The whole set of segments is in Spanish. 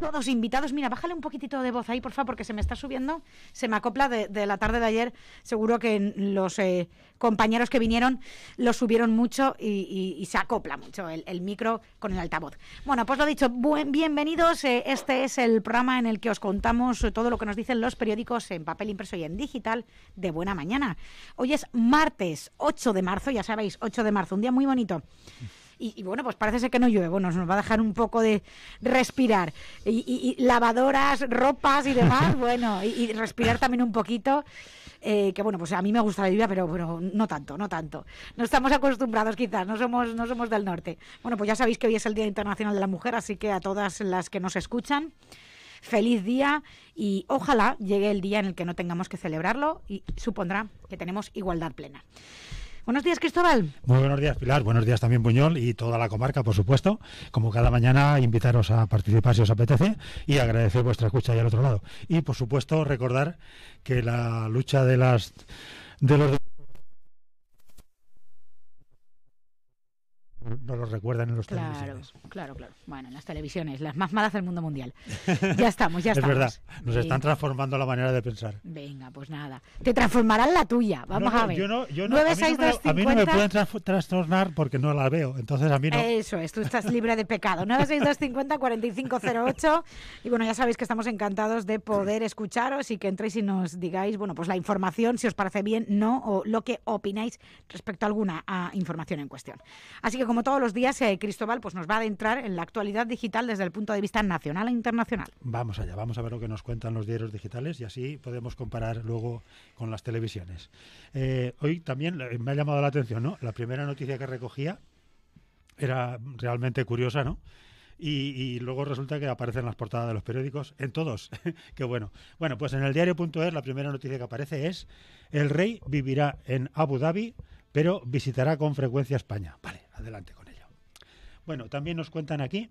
todos invitados. Mira, bájale un poquitito de voz ahí, por favor, porque se me está subiendo, se me acopla de, la tarde de ayer. Seguro que los eh, compañeros que vinieron lo subieron mucho y, se acopla mucho el, micro con el altavoz. Bueno, pues lo dicho, buen, bienvenidos. Eh, este es el programa en el que os contamos eh, todo lo que nos dicen los periódicos en papel impreso y en digital de buena mañana. Hoy es martes 8 de marzo, ya sabéis, 8 de marzo, un día muy bonito. Y, bueno, pues parece ser que no llueve. Bueno, nos va a dejar un poco de respirar. Y, lavadoras, ropas y demás, bueno, y, respirar también un poquito. Eh, que bueno, pues a mí me gusta la lluvia, pero, bueno no tanto, no tanto. No estamos acostumbrados quizás, no somos, no somos del norte. Bueno, pues ya sabéis que hoy es el Día Internacional de la Mujer, así que a todas las que nos escuchan, feliz día y ojalá llegue el día en el que no tengamos que celebrarlo y supondrá que tenemos igualdad plena. Buenos días, Cristóbal. Muy buenos días, Pilar. Buenos días también, Buñol, y toda la comarca, por supuesto. Como cada mañana, invitaros a participar si os apetece y agradecer vuestra escucha ahí al otro lado. Y, por supuesto, recordar que la lucha de las de los no lo recuerdan en los claro, Claro, claro. Bueno, en las televisiones, las más malas del mundo mundial. Ya estamos, ya estamos. es verdad, nos están transformando la manera de pensar. Venga, pues nada. Te transformarán la tuya, vamos a ver. Yo no, a, mí no me, pueden trastornar porque no la veo, entonces a mí no. Eso es, tú estás libre de pecado. 96250 4508 y bueno, ya sabéis que estamos encantados de poder escucharos y que entréis y nos digáis, bueno, pues la información, si os parece bien, no, o lo que opináis respecto a alguna información en cuestión. Así que como todos los días, eh, Cristóbal pues nos va a adentrar en la actualidad digital desde el punto de vista nacional e internacional. Vamos allá, vamos a ver lo que nos cuentan los diarios digitales y así podemos comparar luego con las televisiones. Eh, hoy también eh, me ha llamado la atención, ¿no? La primera noticia que recogía era realmente curiosa, ¿no? Y, y, luego resulta que aparecen las portadas de los periódicos, en todos. Qué bueno. Bueno, pues en el diario.es la primera noticia que aparece es, el rey vivirá en Abu Dhabi, pero visitará con frecuencia España. Vale, adelante con ello. Bueno, también nos cuentan aquí,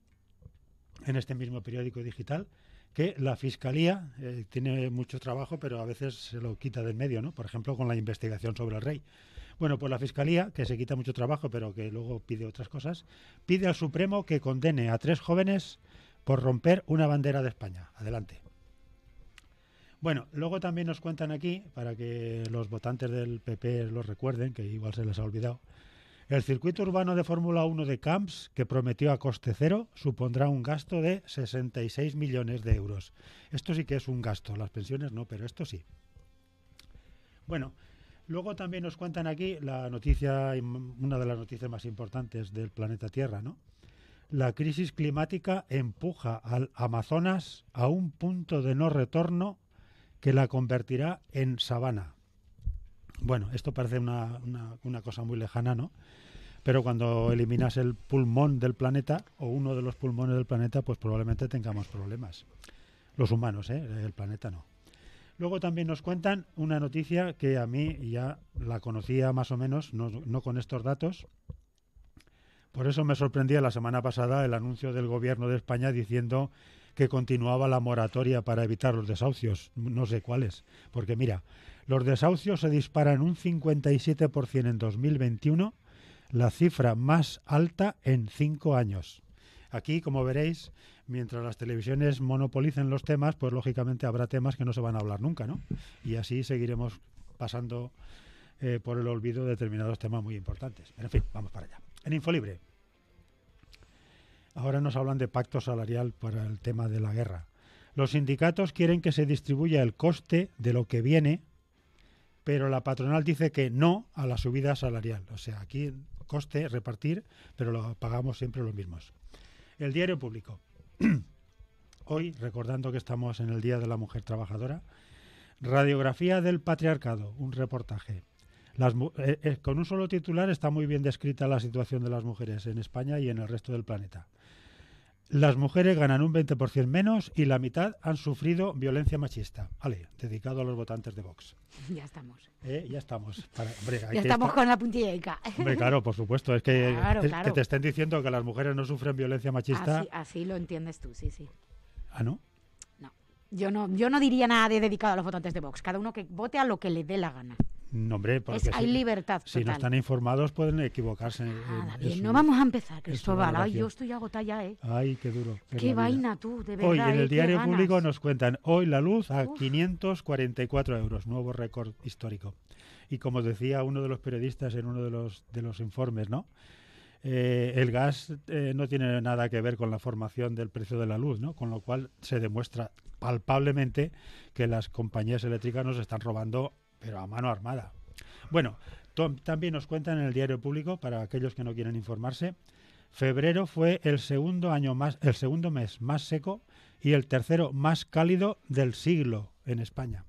en este mismo periódico digital, que la Fiscalía eh, tiene mucho trabajo, pero a veces se lo quita del medio, ¿no? Por ejemplo, con la investigación sobre el rey. Bueno, pues la Fiscalía, que se quita mucho trabajo, pero que luego pide otras cosas, pide al Supremo que condene a tres jóvenes por romper una bandera de España. Adelante. Bueno, luego también nos cuentan aquí, para que los votantes del PP los recuerden, que igual se les ha olvidado, el circuito urbano de Fórmula 1 de Camps, que prometió a coste cero, supondrá un gasto de 66 millones de euros. Esto sí que es un gasto, las pensiones no, pero esto sí. Bueno, luego también nos cuentan aquí la noticia, una de las noticias más importantes del planeta Tierra, ¿no? La crisis climática empuja al Amazonas a un punto de no retorno que la convertirá en sabana. Bueno, esto parece una, cosa muy lejana, ¿no? pero cuando eliminas el pulmón del planeta o uno de los pulmones del planeta, pues probablemente tengamos problemas. Los humanos, ¿eh? el planeta no. Luego también nos cuentan una noticia que a mí ya la conocía más o menos, no, no con estos datos. Por eso me sorprendía la semana pasada el anuncio del gobierno de España diciendo que continuaba la moratoria para evitar los desahucios, no sé cuáles, porque mira, los desahucios se disparan un 57% en 2021, la cifra más alta en cinco años. Aquí, como veréis, mientras las televisiones monopolicen los temas, pues lógicamente habrá temas que no se van a hablar nunca, ¿no? Y así seguiremos pasando eh, por el olvido determinados temas muy importantes. en fin, vamos para allá. En Infolibre. Ahora nos hablan de pacto salarial para el tema de la guerra. Los sindicatos quieren que se distribuya el coste de lo que viene, pero la patronal dice que no a la subida salarial. O sea, aquí coste, repartir, pero lo pagamos siempre los mismos. El diario público. Hoy, recordando que estamos en el Día de la Mujer Trabajadora, Radiografía del Patriarcado, un reportaje. Las, eh, eh, con un solo titular está muy bien descrita la situación de las mujeres en España y en el resto del planeta. Las mujeres ganan un 20% menos y la mitad han sufrido violencia machista. Vale, dedicado a los votantes de Vox. Ya estamos. Eh, ya estamos. ya estamos con la puntilla Hombre, claro, por supuesto. Es que, te estén diciendo que las mujeres no sufren violencia machista. Así, lo entiendes tú, sí, sí. ¿Ah, no? No. Yo no, yo no diría nada de dedicado a los votantes de Vox. Cada uno que vote a lo que le dé la gana. No, porque hay libertad. Si no están informados pueden equivocarse. Y ah, no vamos a empezar, Cristóbal. Ay, yo estoy agotada ya, ¿eh? Ay, qué duro. Qué, vaina tú, de verdad. Hoy en ¿eh? el diario público nos cuentan, hoy la luz a 544 euros, nuevo récord histórico. Y como decía uno de los periodistas en uno de los, de los informes, ¿no? Eh, el gas eh, no tiene nada que ver con la formación del precio de la luz, ¿no? Con lo cual se demuestra palpablemente que las compañías eléctricas nos están robando pero a mano armada. Bueno, también nos cuentan en el diario público, para aquellos que no quieren informarse, febrero fue el segundo, año más, el segundo mes más seco y el tercero más cálido del siglo en España.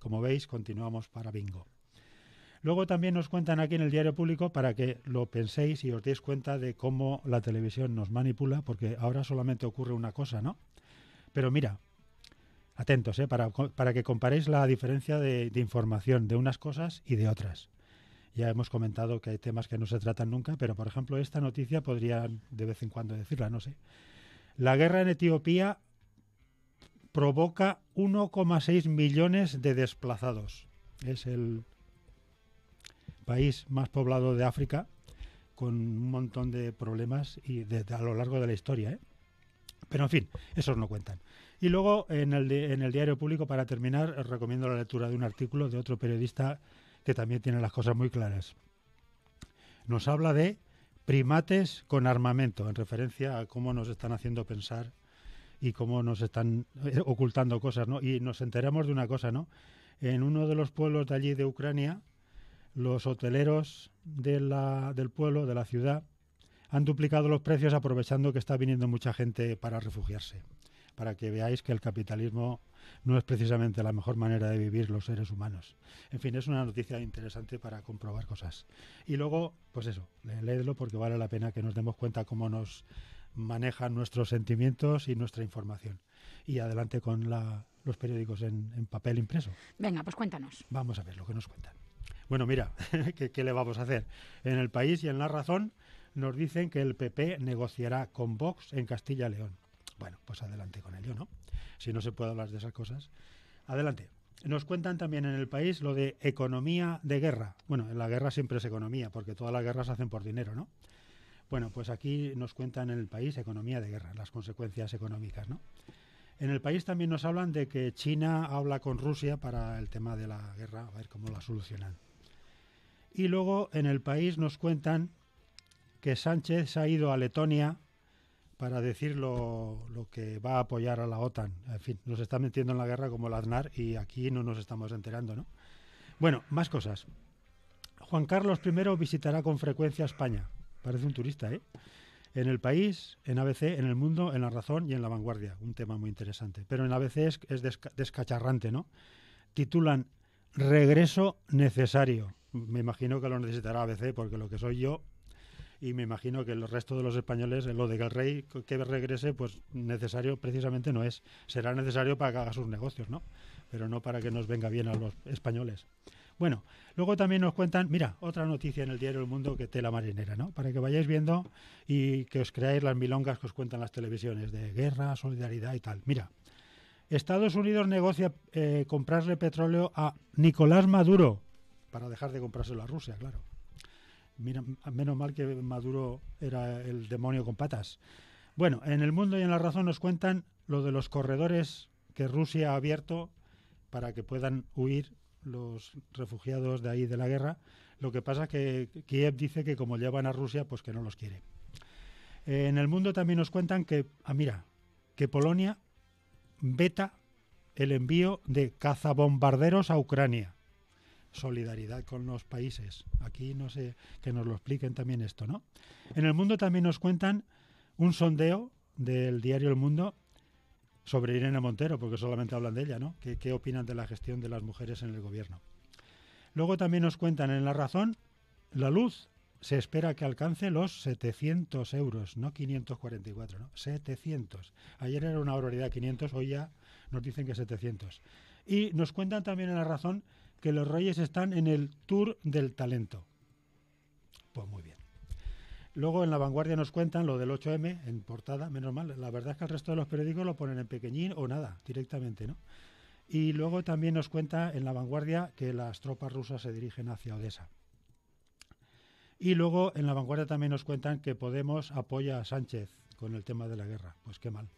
Como veis, continuamos para bingo. Luego también nos cuentan aquí en el diario público para que lo penséis y os deis cuenta de cómo la televisión nos manipula, porque ahora solamente ocurre una cosa, ¿no? Pero mira, Atentos, ¿eh? para, que comparéis la diferencia de, información de unas cosas y de otras. Ya hemos comentado que hay temas que no se tratan nunca, pero por ejemplo esta noticia podría de vez en cuando decirla, no sé. La guerra en Etiopía provoca 1,6 millones de desplazados. Es el país más poblado de África con un montón de problemas y a lo largo de la historia. Eh. Pero en fin, esos no cuentan. Y luego en el, en el diario público, para terminar, recomiendo la lectura de un artículo de otro periodista que también tiene las cosas muy claras. Nos habla de primates con armamento, en referencia a cómo nos están haciendo pensar y cómo nos están eh, ocultando cosas, ¿no? Y nos enteramos de una cosa, ¿no? En uno de los pueblos de allí de Ucrania, los hoteleros de del pueblo, de la ciudad, han duplicado los precios aprovechando que está viniendo mucha gente para refugiarse, para que veáis que el capitalismo no es precisamente la mejor manera de vivir los seres humanos. En fin, es una noticia interesante para comprobar cosas. Y luego, pues eso, leedlo porque vale la pena que nos demos cuenta cómo nos manejan nuestros sentimientos y nuestra información. Y adelante con los periódicos en, papel impreso. Venga, pues cuéntanos. Vamos a ver lo que nos cuentan. Bueno, mira, ¿qué, le vamos a hacer? En el país y en la razón nos dicen que el PP negociará con Vox en Castilla y León. Bueno, pues adelante con ello, ¿no? Si no se puede hablar de esas cosas. Adelante. Nos cuentan también en el país lo de economía de guerra. Bueno, en la guerra siempre es economía, porque todas las guerras se hacen por dinero, ¿no? Bueno, pues aquí nos cuentan en el país economía de guerra, las consecuencias económicas, ¿no? En el país también nos hablan de que China habla con Rusia para el tema de la guerra, a ver cómo la solucionan. Y luego en el país nos cuentan que Sánchez ha ido a Letonia para decir lo, que va a apoyar a la OTAN. En fin, nos está metiendo en la guerra como el Aznar y aquí no nos estamos enterando, ¿no? Bueno, más cosas. Juan Carlos I visitará con frecuencia España. Parece un turista, ¿eh? En el país, en ABC, en el mundo, en la razón y en la vanguardia. Un tema muy interesante. Pero en ABC es, descacharrante, ¿no? Titulan Regreso necesario. Me imagino que lo necesitará ABC porque lo que soy yo y me imagino que el resto de los españoles, lo de que el rey que regrese, pues necesario precisamente no es. Será necesario para que haga sus negocios, ¿no? Pero no para que nos venga bien a los españoles. Bueno, luego también nos cuentan, mira, otra noticia en el diario El Mundo que tela marinera, ¿no? Para que vayáis viendo y que os creáis las milongas que os cuentan las televisiones de guerra, solidaridad y tal. Mira, Estados Unidos negocia eh, comprarle petróleo a Nicolás Maduro para dejar de comprárselo a Rusia, claro. Mira, menos mal que Maduro era el demonio con patas. Bueno, en el mundo y en la razón nos cuentan lo de los corredores que Rusia ha abierto para que puedan huir los refugiados de ahí de la guerra. Lo que pasa es que Kiev dice que como llevan a Rusia, pues que no los quiere. Eh, en el mundo también nos cuentan que, ah, mira, que Polonia veta el envío de cazabombarderos a Ucrania solidaridad con los países. Aquí no sé que nos lo expliquen también esto, ¿no? En el mundo también nos cuentan un sondeo del diario El Mundo sobre Irene Montero, porque solamente hablan de ella, ¿no? ¿Qué, opinan de la gestión de las mujeres en el gobierno? Luego también nos cuentan en La Razón, la luz se espera que alcance los 700 euros, no 544, ¿no? 700. Ayer era una barbaridad 500, hoy ya nos dicen que 700. Y nos cuentan también en La Razón que los Reyes están en el Tour del Talento. Pues muy bien. Luego en La Vanguardia nos cuentan lo del 8M en portada, menos mal. La verdad es que el resto de los periódicos lo ponen en pequeñín o nada, directamente, ¿no? Y luego también nos cuenta en La Vanguardia que las tropas rusas se dirigen hacia Odessa. Y luego en La Vanguardia también nos cuentan que Podemos apoya a Sánchez con el tema de la guerra. Pues qué mal.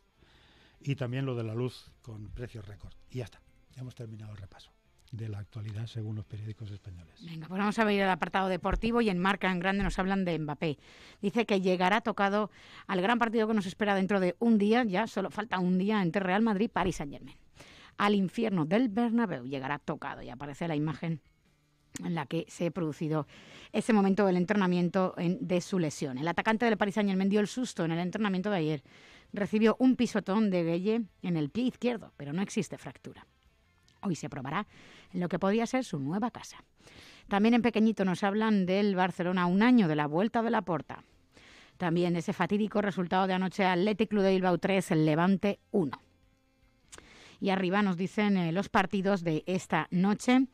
Y también lo de la luz con precios récord. Y ya está, ya hemos terminado el repaso de la actualidad según los periódicos españoles. Venga, pues vamos a ver el apartado deportivo y en marca en grande nos hablan de Mbappé. Dice que llegará tocado al gran partido que nos espera dentro de un día, ya solo falta un día entre Real Madrid y París Saint Germain. Al infierno del Bernabéu llegará tocado y aparece la imagen en la que se ha producido ese momento del entrenamiento de su lesión. El atacante del Paris Saint-Germain dio el susto en el entrenamiento de ayer. Recibió un pisotón de Gueye en el pie izquierdo, pero no existe fractura. Hoy se probará en lo que podría ser su nueva casa. También en pequeñito nos hablan del Barcelona un año, de la vuelta de la porta. También ese fatídico resultado de anoche Athletic Club de Bilbao 3, el Levante 1. Y arriba nos dicen eh, los partidos de esta noche.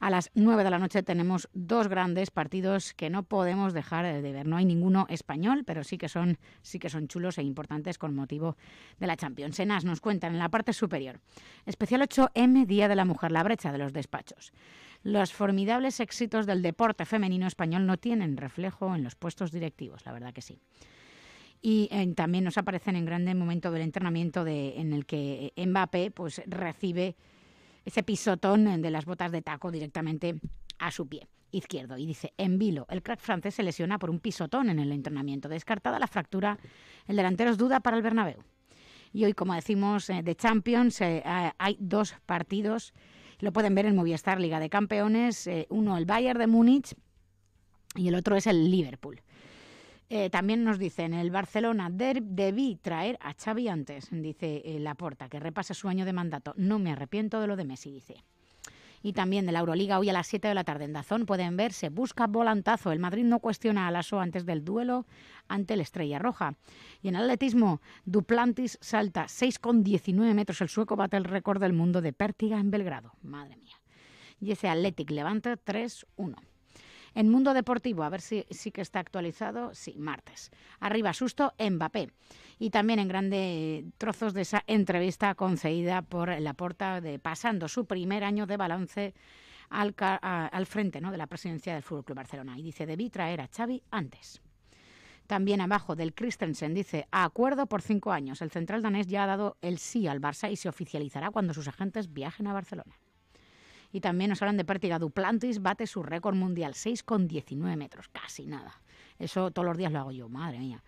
A las 9 de la noche tenemos dos grandes partidos que no podemos dejar de ver. No hay ninguno español, pero sí que son, sí que son chulos e importantes con motivo de la Champions. Enas nos cuentan en la parte superior. Especial 8M, Día de la Mujer, la brecha de los despachos. Los formidables éxitos del deporte femenino español no tienen reflejo en los puestos directivos, la verdad que sí y eh, también nos aparecen en grande momento del entrenamiento de, en el que Mbappé pues recibe ese pisotón eh, de las botas de taco directamente a su pie izquierdo y dice, en vilo, el crack francés se lesiona por un pisotón en el entrenamiento. Descartada la fractura, el delantero es duda para el Bernabéu. Y hoy, como decimos, eh, de Champions eh, hay dos partidos. Lo pueden ver en Movistar Liga de Campeones. uno el Bayern de Múnich y el otro es el Liverpool. Eh, también nos dicen, el Barcelona debí traer a Xavi antes, dice eh, Laporta, que repase su año de mandato. No me arrepiento de lo de Messi, dice. Y también de la Euroliga, hoy a las 7 de la tarde en Dazón pueden verse, busca volantazo. El Madrid no cuestiona a Lasso antes del duelo ante el Estrella Roja. Y en atletismo, Duplantis salta 6,19 metros. El sueco bate el récord del mundo de pértiga en Belgrado. Madre mía. Y ese Athletic levanta 3-1. En Mundo Deportivo, a ver si sí que está actualizado, sí, martes. Arriba susto, Mbappé. Y también en grandes trozos de esa entrevista concedida por la porta de pasando su primer año de balance al, frente ¿no? de la presidencia del Fútbol Club Barcelona. Y dice, debí traer a Xavi antes. También abajo del Christensen dice, acuerdo por cinco años. El central danés ya ha dado el sí al Barça y se oficializará cuando sus agentes viajen a Barcelona. Y también nos hablan de Pértiga Duplantis, bate su récord mundial, 6,19 metros, casi nada. Eso todos los días lo hago yo, madre mía.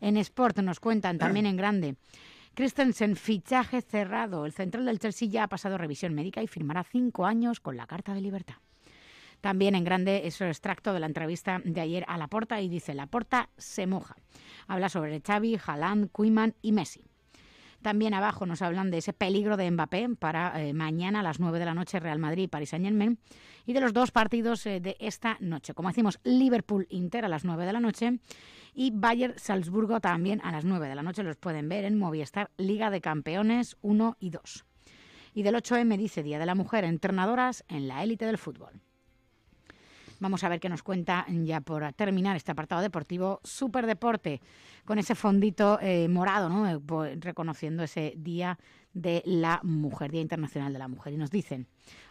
En Sport nos cuentan también en grande. Christensen, fichaje cerrado. El central del Chelsea ya ha pasado revisión médica y firmará cinco años con la Carta de Libertad. También en grande es extracto de la entrevista de ayer a La Porta y dice, La Porta se moja. Habla sobre Xavi, Haaland, Kuiman y Messi. También abajo nos hablan de ese peligro de Mbappé para eh, mañana a las 9 de la noche Real Madrid, Paris Saint-Germain y de los dos partidos eh, de esta noche. Como decimos, Liverpool Inter a las 9 de la noche y Bayern Salzburgo también a las 9 de la noche. Los pueden ver en Movistar Liga de Campeones 1 y 2. Y del 8M dice Día de la Mujer, entrenadoras en la élite del fútbol. Vamos a ver qué nos cuenta ya por terminar este apartado deportivo Deporte, con ese fondito eh, morado, eh, reconociendo ese Día de la Mujer, Día Internacional de la Mujer. Y nos dicen,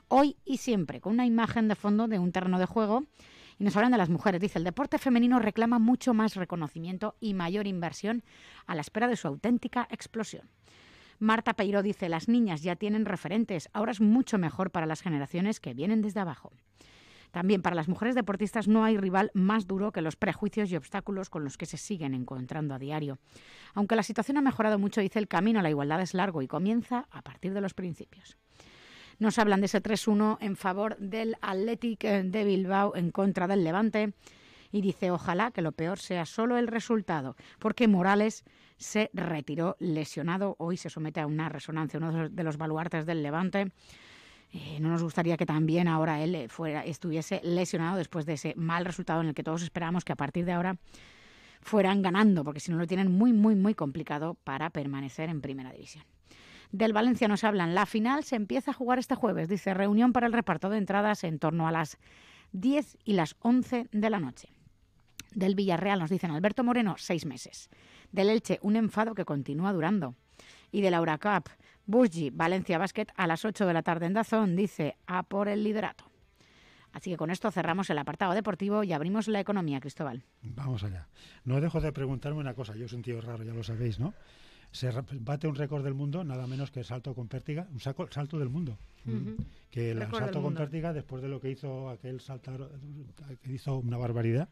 hoy y siempre, con una imagen de fondo de un terreno de juego. Y nos hablan de las mujeres. Dice, el deporte femenino reclama mucho más reconocimiento y mayor inversión a la espera de su auténtica explosión. Marta Peiro dice, las niñas ya tienen referentes, ahora es mucho mejor para las generaciones que vienen desde abajo. También para las mujeres deportistas no hay rival más duro que los prejuicios y obstáculos con los que se siguen encontrando a diario. Aunque la situación ha mejorado mucho, dice el camino a la igualdad es largo y comienza a partir de los principios nos hablan de ese 3-1 en favor del Athletic de Bilbao en contra del Levante y dice ojalá que lo peor sea solo el resultado, porque Morales se retiró lesionado, hoy se somete a una resonancia, uno de los baluartes del Levante eh, no nos gustaría que también ahora él eh, estuviese lesionado después de ese mal resultado en el que todos esperábamos que a partir de ahora fueran ganando, porque si no lo tienen muy, muy, muy complicado para permanecer en primera división. Del Valencia nos hablan. La final se empieza a jugar este jueves, dice reunión para el reparto de entradas en torno a las 10 y las 11 de la noche. Del Villarreal nos dicen Alberto Moreno, seis meses. Del Elche, un enfado que continúa durando. Y del Cup... Burgi, Valencia Basket a las 8 de la tarde en Dazón, dice a por el liderato. Así que con esto cerramos el apartado deportivo y abrimos la economía, Cristóbal. Vamos allá. No dejo de preguntarme una cosa, yo soy un tío raro, ya lo sabéis, ¿no? se bate un récord del mundo, nada menos que el salto con pértiga, un saco, salto del mundo. Mm. Que el salto con pértiga, después de lo que hizo aquel saltar, que hizo una barbaridad,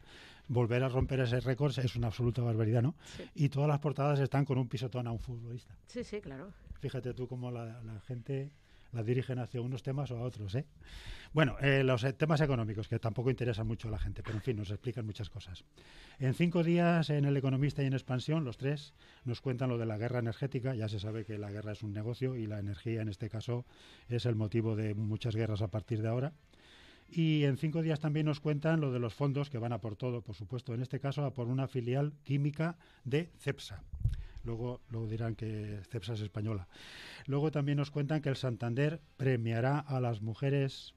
volver a romper ese récord es una absoluta barbaridad, ¿no? Y todas las portadas están con un pisotón a un futbolista. Sí, sí, claro. Fíjate tú cómo la gente la dirigen hacia unos temas o a otros. ¿eh? Bueno, eh, los eh, temas económicos, que tampoco interesan mucho a la gente, pero en fin, nos explican muchas cosas. En cinco días, en El Economista y en Expansión, los tres nos cuentan lo de la guerra energética. Ya se sabe que la guerra es un negocio y la energía, en este caso, es el motivo de muchas guerras a partir de ahora. Y en cinco días también nos cuentan lo de los fondos que van a por todo, por supuesto, en este caso a por una filial química de CEPSA. Luego, luego dirán que Cepsa es española. Luego también nos cuentan que el Santander premiará a las mujeres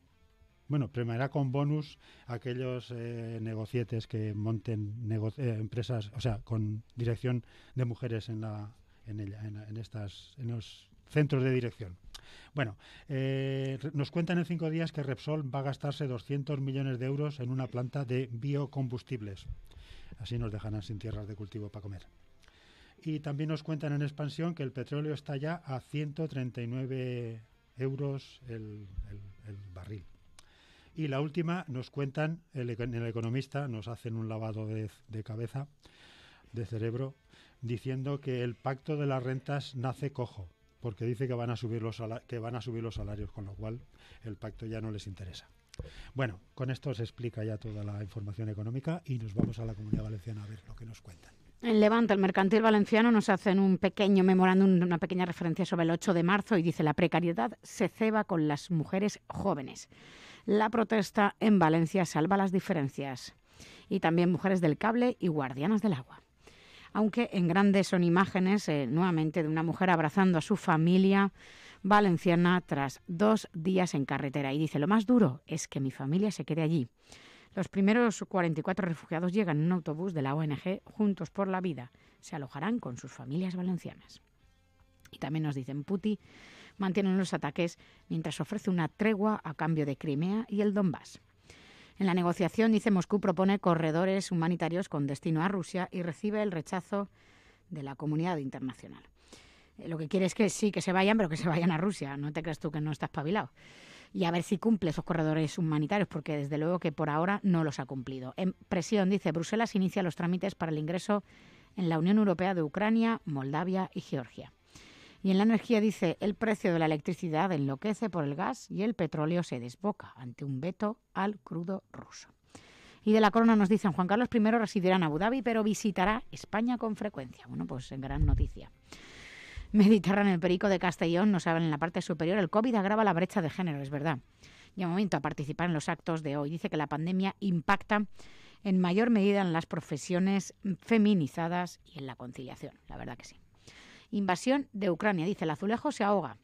bueno, premiará con bonus aquellos eh, negocietes que monten eh, empresas, o sea, con dirección de mujeres en la en, en, estas en los centros de dirección. Bueno, eh, nos cuentan en cinco días que Repsol va a gastarse 200 millones de euros en una planta de biocombustibles. Así nos dejarán sin tierras de cultivo para comer. Y también nos cuentan en expansión que el petróleo está ya a 139 euros el, el barril. Y la última nos cuentan, el, en el economista nos hacen un lavado de, de cabeza, de cerebro, diciendo que el pacto de las rentas nace cojo porque dice que van a subir los que van a subir los salarios, con lo cual el pacto ya no les interesa. Bueno, con esto se explica ya toda la información económica y nos vamos a la Comunidad Valenciana a ver lo que nos cuentan. En el mercantil valenciano nos hace un pequeño memorándum, una pequeña referencia sobre el 8 de marzo y dice la precariedad se ceba con las mujeres jóvenes. La protesta en Valencia salva las diferencias. Y también mujeres del cable y guardianas del agua aunque en grandes son imágenes eh, nuevamente de una mujer abrazando a su familia valenciana tras dos días en carretera. Y dice, lo más duro es que mi familia se quede allí. Los primeros 44 refugiados llegan en un autobús de la ONG Juntos por la Vida. Se alojarán con sus familias valencianas. Y también nos dicen, Putin mantiene los ataques mientras ofrece una tregua a cambio de Crimea y el Donbass. En la negociación, dice Moscú, propone corredores humanitarios con destino a Rusia y recibe el rechazo de la comunidad internacional. Eh, lo que quiere es que sí, que se vayan, pero que se vayan a Rusia. No te creas tú que no estás pavilado? y a ver si cumple esos corredores humanitarios, porque desde luego que por ahora no los ha cumplido. En presión dice, Bruselas inicia los trámites para el ingreso en la Unión Europea de Ucrania, Moldavia y Georgia. Y en la energía dice, el precio de la electricidad enloquece por el gas y el petróleo se desboca ante un veto al crudo ruso. Y de la corona nos dicen, Juan Carlos I residirá en Abu Dhabi, pero visitará España con frecuencia. Bueno, pues gran noticia. Mediterráneo en el Perico de Castellón no saben en la parte superior, el COVID agrava la brecha de género, es verdad. momento a participar en los actos de hoy. Dice que la pandemia impacta en mayor medida en las profesiones feminizadas y en la conciliación, la verdad que sí. Invasión de Ucrania, dice, el azulejo se ahoga.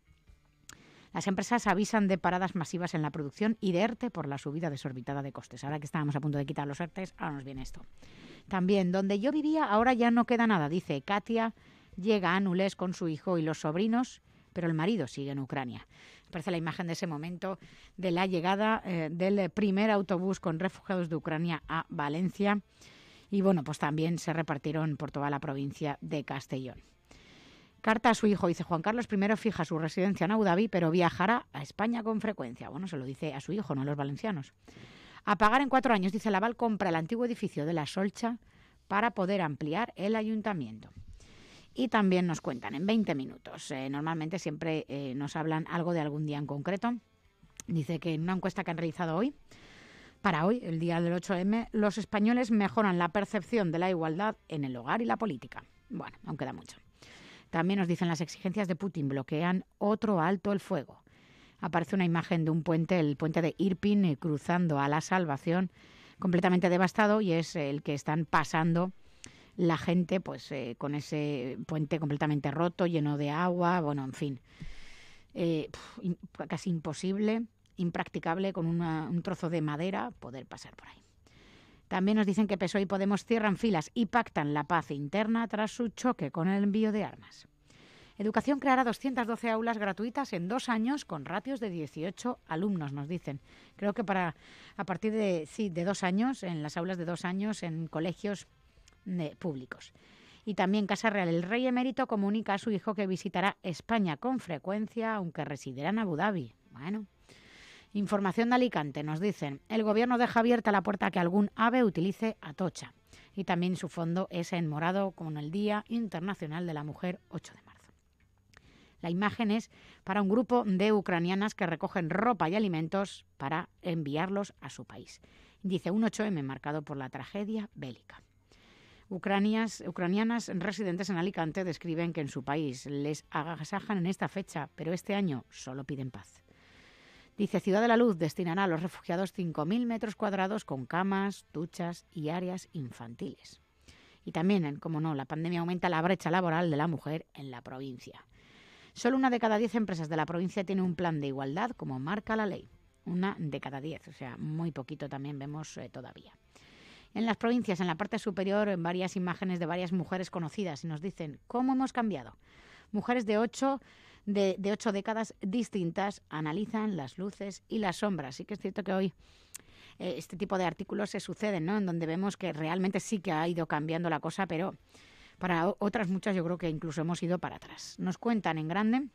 Las empresas avisan de paradas masivas en la producción y de ERTE por la subida desorbitada de costes. Ahora que estábamos a punto de quitar los ERTE, ahora nos viene esto. También, donde yo vivía, ahora ya no queda nada, dice Katia llega a Nules con su hijo y los sobrinos, pero el marido sigue en Ucrania. Aparece la imagen de ese momento de la llegada eh, del primer autobús con refugiados de Ucrania a Valencia. Y bueno, pues también se repartieron por toda la provincia de Castellón. Carta a su hijo, dice Juan Carlos I fija su residencia en Abu Dhabi, pero viajará a España con frecuencia. Bueno, se lo dice a su hijo, no a los valencianos. A pagar en cuatro años, dice Laval, compra el antiguo edificio de la Solcha para poder ampliar el ayuntamiento y también nos cuentan en 20 minutos. Eh, normalmente siempre eh, nos hablan algo de algún día en concreto. Dice que en una encuesta que han realizado hoy, para hoy, el día del 8M, los españoles mejoran la percepción de la igualdad en el hogar y la política. Bueno, aún queda mucho. También nos dicen las exigencias de Putin bloquean otro alto el fuego. Aparece una imagen de un puente, el puente de Irpin, eh, cruzando a la salvación, completamente devastado y es el que están pasando la gente pues eh, con ese puente completamente roto, lleno de agua, bueno, en fin, eh, casi imposible, impracticable con un trozo de madera poder pasar por ahí. También nos dicen que PSOE y Podemos cierran filas y pactan la paz interna tras su choque con el envío de armas. Educación creará 212 aulas gratuitas en dos años con ratios de 18 alumnos, nos dicen. Creo que para a partir de sí de dos años en las aulas de dos años en colegios públicos. Y también Casa Real, el rey emérito comunica a su hijo que visitará España con frecuencia, aunque residirá en Abu Dhabi. Bueno. Información de Alicante, nos dicen, el gobierno deja abierta la puerta que algún ave utilice Atocha. Y también su fondo es en morado con el Día Internacional de la Mujer, 8 de marzo. La imagen es para un grupo de ucranianas que recogen ropa y alimentos para enviarlos a su país. Dice un 8M marcado por la tragedia bélica ucranianas residentes en Alicante describen que en su país les agasajan en esta fecha, pero este año solo piden paz. Dice Ciudad de la Luz destinará a los refugiados 5.000 metros cuadrados con camas, duchas y áreas infantiles. Y también, como no, la pandemia aumenta la brecha laboral de la mujer en la provincia. Solo una de cada diez empresas de la provincia tiene un plan de igualdad como marca la ley. Una de cada diez, o sea, muy poquito también vemos eh, todavía. En las provincias, en la parte superior, en varias imágenes de varias mujeres conocidas y nos dicen cómo hemos cambiado. Mujeres de ocho de, ocho décadas distintas analizan las luces y las sombras. Sí que es cierto que hoy eh, este tipo de artículos se suceden, ¿no? En donde vemos que realmente sí que ha ido cambiando la cosa, pero para otras muchas yo creo que incluso hemos ido para atrás. Nos cuentan en grande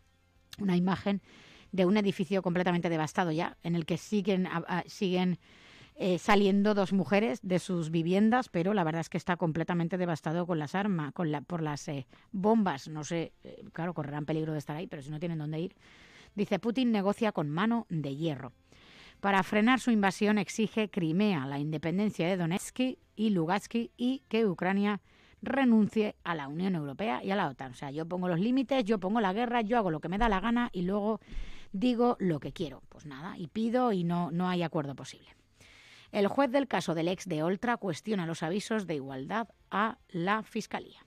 una imagen de un edificio completamente devastado ya, en el que siguen, siguen eh, saliendo dos mujeres de sus viviendas, pero la verdad es que está completamente devastado con las armas, con la, por las eh, bombas. No sé, eh, claro, correrán peligro de estar ahí, pero si no tienen dónde ir. Dice, Putin negocia con mano de hierro. Para frenar su invasión exige Crimea, la independencia de Donetsk y Lugansk y que Ucrania renuncie a la Unión Europea y a la OTAN. O sea, yo pongo los límites, yo pongo la guerra, yo hago lo que me da la gana y luego digo lo que quiero. Pues nada, y pido y no, no hay acuerdo posible. El juez del caso del ex de Oltra cuestiona los avisos de igualdad a la Fiscalía.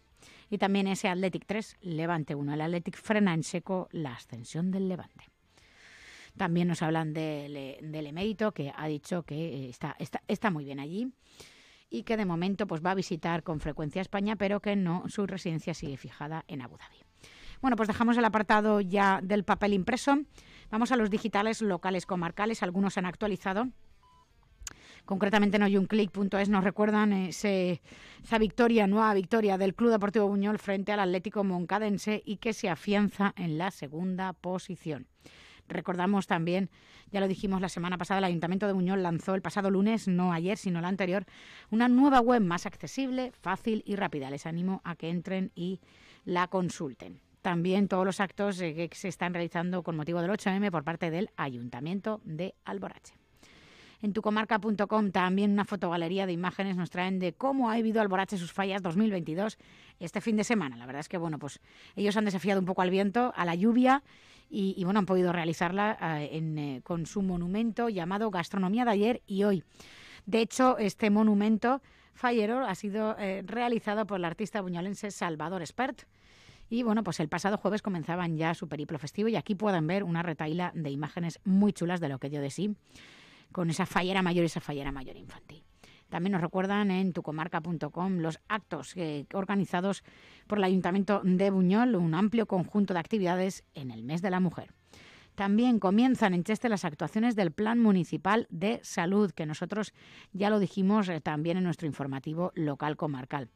Y también ese Athletic 3, Levante 1. El Athletic frena en seco la ascensión del Levante. También nos hablan del, emérito, que ha dicho que eh, está, está, muy bien allí y que de momento pues, va a visitar con frecuencia España, pero que no su residencia sigue fijada en Abu Dhabi. Bueno, pues dejamos el apartado ya del papel impreso. Vamos a los digitales locales comarcales. Algunos han actualizado concretamente en hoyunclick.es nos recuerdan esa victoria, nueva victoria del Club Deportivo Buñol frente al Atlético Moncadense y que se afianza en la segunda posición. Recordamos también, ya lo dijimos la semana pasada, el Ayuntamiento de Buñol lanzó el pasado lunes, no ayer, sino la anterior, una nueva web más accesible, fácil y rápida. Les animo a que entren y la consulten. También todos los actos eh, que se están realizando con motivo del 8M por parte del Ayuntamiento de Alborache. En tucomarca.com también una fotogalería de imágenes nos traen de cómo ha vivido Alborache sus fallas 2022 este fin de semana. La verdad es que, bueno, pues ellos han desafiado un poco al viento, a la lluvia y, bueno, han podido realizarla eh, eh, con su monumento llamado Gastronomía de ayer y hoy. De hecho, este monumento fallero ha sido eh, realizado por el artista buñolense Salvador Espert. Y bueno, pues el pasado jueves comenzaban ya su periplo festivo y aquí pueden ver una retaila de imágenes muy chulas de lo que dio de sí con esa fallera mayor y esa fallera mayor infantil. También nos recuerdan en tucomarca.com los actos eh, organizados por el Ayuntamiento de Buñol, un amplio conjunto de actividades en el mes de la mujer. También comienzan en Cheste las actuaciones del Plan Municipal de Salud, que nosotros ya lo dijimos eh, también en nuestro informativo local comarcal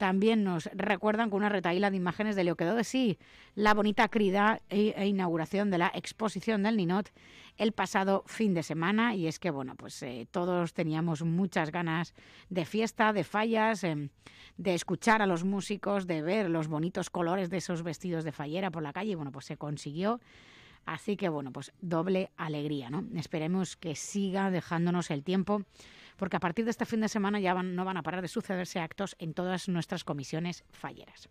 también nos recuerdan con una retaíla de imágenes de lo que quedó de sí la bonita crida e, e inauguración de la exposición del Ninot el pasado fin de semana y es que bueno pues eh, todos teníamos muchas ganas de fiesta de fallas em, de escuchar a los músicos de ver los bonitos colores de esos vestidos de fallera por la calle y bueno pues se consiguió así que bueno pues doble alegría no esperemos que siga dejándonos el tiempo porque a partir de este fin de semana ya no van a parar de sucederse actos en todas nuestras comisiones falleras.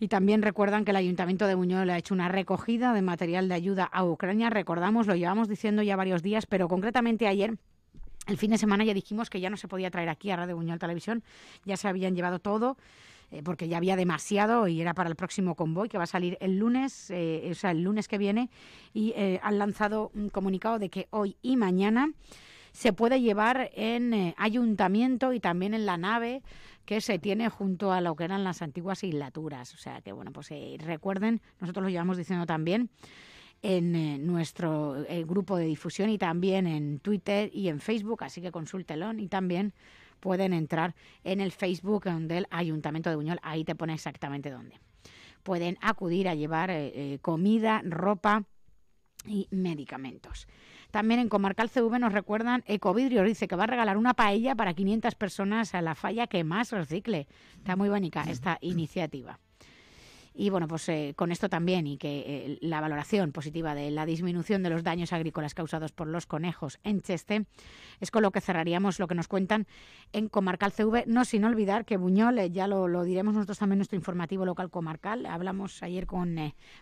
Y también recuerdan que el Ayuntamiento de Buñol ha hecho una recogida de material de ayuda a Ucrania. Recordamos, lo llevamos diciendo ya varios días, pero concretamente ayer el fin de semana ya dijimos que ya no se podía traer aquí a Radio Buñol Televisión, ya se habían llevado todo eh, porque ya había demasiado y era para el próximo convoy que va a salir el lunes, eh, o sea, el lunes que viene y eh, han lanzado un comunicado de que hoy y mañana se puede llevar en eh, ayuntamiento y también en la nave que se tiene junto a lo que eran las antiguas islaturas. O sea que, bueno, pues eh, recuerden, nosotros lo llevamos diciendo también en eh, nuestro grupo de difusión y también en Twitter y en Facebook, así que consúltelo y también pueden entrar en el Facebook del Ayuntamiento de Buñol, ahí te pone exactamente dónde. Pueden acudir a llevar comida, ropa y medicamentos. También en Comarcal CV nos recuerdan Ecovidrio, dice que va a regalar una paella para 500 personas a la falla que más recicle. Está muy bonita mm. esta iniciativa. Y bueno, pues eh, con esto también y que eh, la valoración positiva de la disminución de los daños agrícolas causados por los conejos en Cheste es con lo que cerraríamos lo que nos cuentan en Comarcal CV. No sin olvidar que Buñol, eh, ya lo, lo, diremos nosotros también en nuestro informativo local comarcal. Hablamos ayer con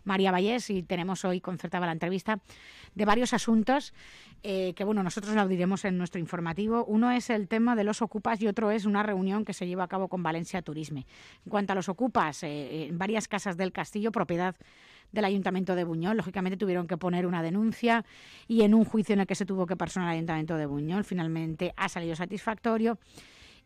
María Vallés y tenemos hoy concertada la entrevista de varios asuntos que bueno, nosotros lo diremos en nuestro informativo. Uno es el tema de los ocupas y otro es una reunión que se lleva a cabo con Valencia Turisme. En cuanto a los ocupas, en varias casas Casas del Castillo, propiedad del Ayuntamiento de Buñol. Lógicamente tuvieron que poner una denuncia y en un juicio en el que se tuvo que personar el Ayuntamiento de Buñol, finalmente ha salido satisfactorio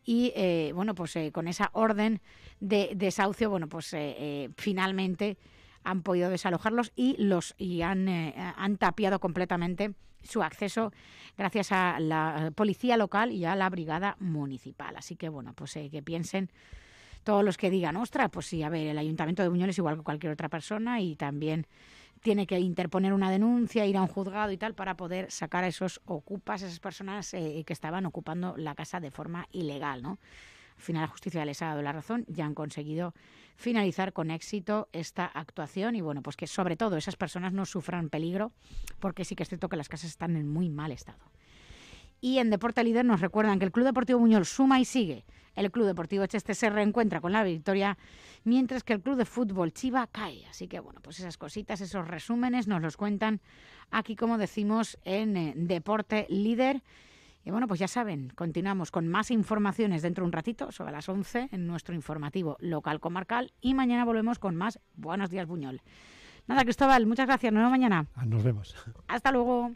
y eh, bueno pues eh, con esa orden de desahucio bueno pues eh, finalmente han podido desalojarlos y los y han, han tapiado completamente su acceso gracias a la policía local y a la brigada municipal así que bueno pues que piensen todos los que digan, ostras, pues sí, a ver, el Ayuntamiento de Buñol es igual que cualquier otra persona y también tiene que interponer una denuncia, ir a un juzgado y tal para poder sacar a esos ocupas, esas personas eh, que estaban ocupando la casa de forma ilegal, ¿no? Al final la justicia les ha dado la razón ya han conseguido finalizar con éxito esta actuación y bueno, pues que sobre todo esas personas no sufran peligro porque sí que es cierto que las casas están en muy mal estado. Y en Deporte Líder nos recuerdan que el Club Deportivo Buñol suma y sigue. El Club Deportivo Cheste se reencuentra con la victoria, mientras que el Club de Fútbol Chiva cae. Así que, bueno, pues esas cositas, esos resúmenes nos los cuentan aquí, como decimos, en eh, Deporte Líder. Y bueno, pues ya saben, continuamos con más informaciones dentro de un ratito, sobre las 11, en nuestro informativo local comarcal. Y mañana volvemos con más Buenos Días Buñol. Nada, Cristóbal, muchas gracias. Nos vemos mañana. Ah, nos vemos. Hasta luego.